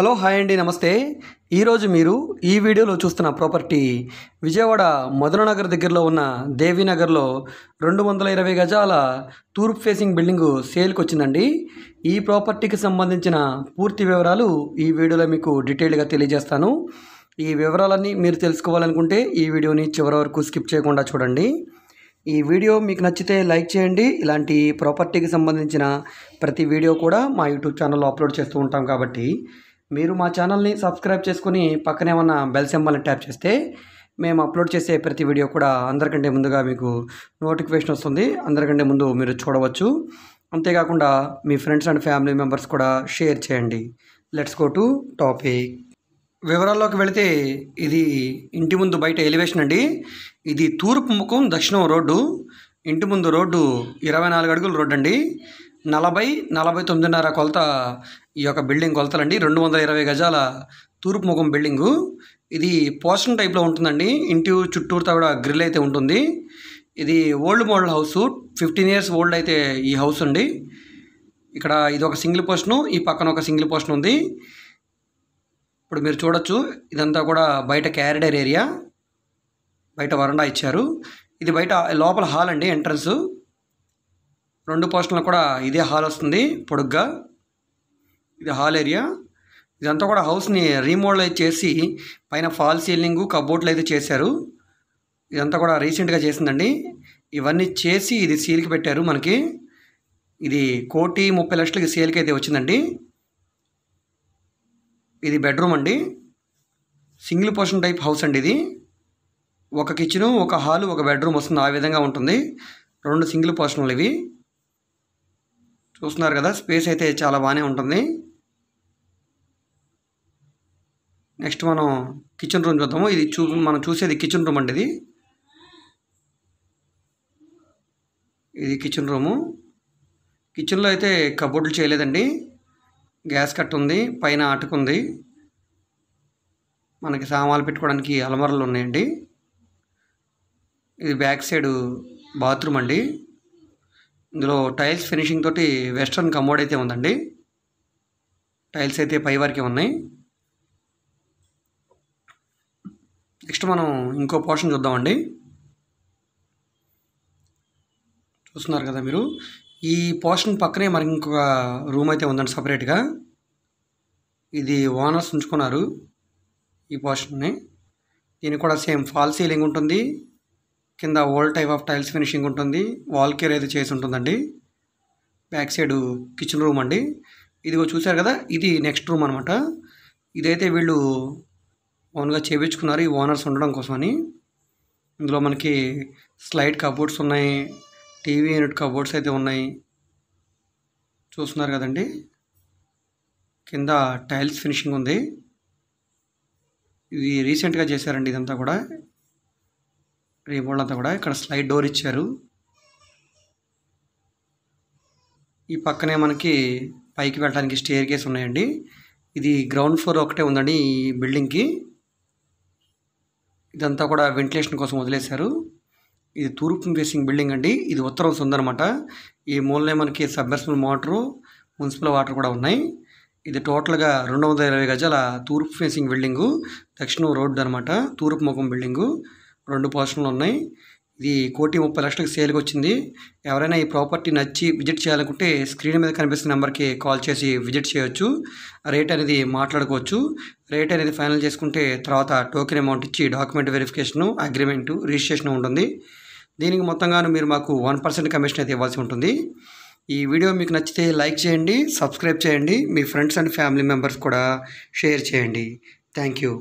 hello hi అండి నమస్తే ఈరోజు మీరు ఈ వీడియోలో చూస్తున్న ప్రాపర్టీ విజయవాడ మధురనగర్ దగ్గరలో ఉన్న దేవీనగర్లో రెండు వందల ఇరవై గజాల తూర్పు ఫేసింగ్ బిల్డింగు సేల్కి వచ్చిందండి ఈ ప్రాపర్టీకి సంబంధించిన పూర్తి వివరాలు ఈ వీడియోలో మీకు డీటెయిల్గా తెలియజేస్తాను ఈ వివరాలన్నీ మీరు తెలుసుకోవాలనుకుంటే ఈ వీడియోని చివరి వరకు స్కిప్ చేయకుండా చూడండి ఈ వీడియో మీకు నచ్చితే లైక్ చేయండి ఇలాంటి ప్రాపర్టీకి సంబంధించిన ప్రతి వీడియో కూడా మా యూట్యూబ్ ఛానల్లో అప్లోడ్ చేస్తూ ఉంటాం కాబట్టి మీరు మా ఛానల్ని సబ్స్క్రైబ్ చేసుకుని పక్కనే ఉన్న బెల్ సింబల్ని ట్యాప్ చేస్తే మేము అప్లోడ్ చేసే ప్రతి వీడియో కూడా అందరికంటే ముందుగా మీకు నోటిఫికేషన్ వస్తుంది అందరికంటే ముందు మీరు చూడవచ్చు అంతేకాకుండా మీ ఫ్రెండ్స్ అండ్ ఫ్యామిలీ మెంబర్స్ కూడా షేర్ చేయండి లెట్స్ గో టు టాపిక్ వివరాల్లోకి వెళితే ఇది ఇంటి ముందు బయట ఎలివేషన్ అండి ఇది తూర్పు ముఖం దక్షిణం రోడ్డు ఇంటి ముందు రోడ్డు ఇరవై నాలుగు అడుగుల రోడ్డు అండి నలభై నలభై తొమ్మిదిన్నర కొలత ఈ యొక్క బిల్డింగ్ కొలతలండి రెండు వందల ఇరవై గజాల తూర్పు ముఖం బిల్డింగు ఇది పోస్టన్ టైప్లో ఉంటుందండి ఇంటి చుట్టూరుతో కూడా గ్రిల్ అయితే ఉంటుంది ఇది old model house fifteen years old అయితే ఈ హౌస్ అండి ఇక్కడ ఇది ఒక సింగిల్ పోస్ట్ను ఈ పక్కన ఒక సింగిల్ పోస్ట్ను ఉంది ఇప్పుడు మీరు చూడొచ్చు ఇదంతా కూడా బయట క్యారిడర్ ఏరియా బయట వరండా ఇచ్చారు ఇది బయట లోపల హాల్ అండి ఎంట్రన్స్ రెండు పోర్షన్లు కూడా ఇదే హాల్ వస్తుంది పొడుగ్గా ఇది హాల్ ఏరియా ఇదంతా కూడా హౌస్ని రీమోడల్ అయితే చేసి పైన ఫాల్ సీలింగు కబోర్డ్లు అయితే చేశారు ఇదంతా కూడా రీసెంట్గా చేసిందండి ఇవన్నీ చేసి ఇది సీల్కి పెట్టారు మనకి ఇది కోటి ముప్పై లక్షలకి సేల్కి అయితే వచ్చిందండి ఇది బెడ్రూమ్ అండి సింగిల్ పోర్షన్ టైప్ హౌస్ అండి ఇది ఒక కిచెను ఒక హాలు ఒక బెడ్రూమ్ వస్తుంది ఆ విధంగా ఉంటుంది రెండు సింగిల్ పోర్షన్లు ఇవి చూస్తున్నారు కదా స్పేస్ అయితే చాలా బాగానే ఉంటుంది నెక్స్ట్ మనం కిచెన్ రూమ్ చూద్దాము ఇది చూ మనం చూసేది కిచెన్ రూమ్ అండి ఇది ఇది కిచెన్ రూము కిచెన్లో అయితే కబోర్డులు చేయలేదండి గ్యాస్ కట్ ఉంది పైన అటుకుంది మనకి సామాన్లు పెట్టుకోవడానికి అలమరలు ఉన్నాయండి ఇది బ్యాక్ సైడ్ బాత్రూమ్ అండి ఇందులో టైల్స్ ఫినిషింగ్ తోటి వెస్ట్రన్ కమోడ్ అయితే ఉందండి టైల్స్ అయితే పై వరకే ఉన్నాయి నెక్స్ట్ మనం ఇంకో పోర్షన్ చూద్దామండి చూస్తున్నారు కదా మీరు ఈ పోర్షన్ పక్కనే మనకి ఇంకొక రూమ్ అయితే ఉందండి సపరేట్గా ఇది ఓనర్స్ ఉంచుకున్నారు ఈ పోర్షన్ని దీనికి కూడా సేమ్ ఫాల్ సీలింగ్ ఉంటుంది కింద old type of tiles finishing ఉంటుంది వాల్ కేర్ అయితే చేసి ఉంటుందండి బ్యాక్ సైడ్ కిచెన్ రూమ్ అండి ఇదిగో చూసారు కదా ఇది నెక్స్ట్ రూమ్ అనమాట ఇదైతే వీళ్ళు ఓన్గా చేయించుకున్నారు ఈ ఓనర్స్ ఉండడం కోసమని ఇందులో మనకి స్లైడ్ కబోర్డ్స్ ఉన్నాయి టీవీ యూనిట్ కబోర్డ్స్ అయితే ఉన్నాయి చూస్తున్నారు కదండి కింద టైల్స్ ఫినిషింగ్ ఉంది ఇది రీసెంట్గా చేశారండి ఇదంతా కూడా రీబోర్డ్ అంతా కూడా ఇక్కడ స్లైడ్ డోర్ ఇచ్చారు ఈ పక్కనే మనకి పైకి వెళ్ళడానికి స్టేర్ కేస్ ఉన్నాయండి ఇది గ్రౌండ్ ఫ్లోర్ ఒకటే ఉందండి ఈ బిల్డింగ్కి ఇదంతా కూడా వెంటిలేషన్ కోసం వదిలేశారు ఇది తూర్పు ఫేసింగ్ బిల్డింగ్ అండి ఇది ఉత్తరం ఉందన్నమాట ఈ మూలనే మనకి సబ్మెర్సిబుల్ మోటరు మున్సిపల్ వాటర్ కూడా ఉన్నాయి ఇది టోటల్గా రెండు వందల ఇరవై గజాల తూర్పు ఫేసింగ్ బిల్డింగు దక్షిణం రోడ్డు అనమాట తూర్పు ముఖం బిల్డింగు రెండు పోర్షన్లు ఉన్నాయి ఇది కోటి ముప్పై లక్షలకు సేల్కి వచ్చింది ఎవరైనా ఈ ప్రాపర్టీ నచ్చి విజిట్ చేయాలనుకుంటే స్క్రీన్ మీద కనిపిస్తున్న నెంబర్కి కాల్ చేసి విజిట్ చేయొచ్చు రేట్ అనేది మాట్లాడుకోవచ్చు రేట్ అనేది ఫైనల్ చేసుకుంటే తర్వాత టోకెన్ అమౌంట్ ఇచ్చి డాక్యుమెంట్ వెరిఫికేషను అగ్రిమెంటు రిజిస్ట్రేషన్ ఉంటుంది దీనికి మొత్తంగాను మీరు మాకు వన్ పర్సెంట్ కమిషన్ అయితే ఇవ్వాల్సి ఉంటుంది ఈ వీడియో మీకు నచ్చితే లైక్ చేయండి సబ్స్క్రైబ్ చేయండి మీ ఫ్రెండ్స్ అండ్ ఫ్యామిలీ మెంబర్స్ కూడా షేర్ చేయండి థ్యాంక్ యూ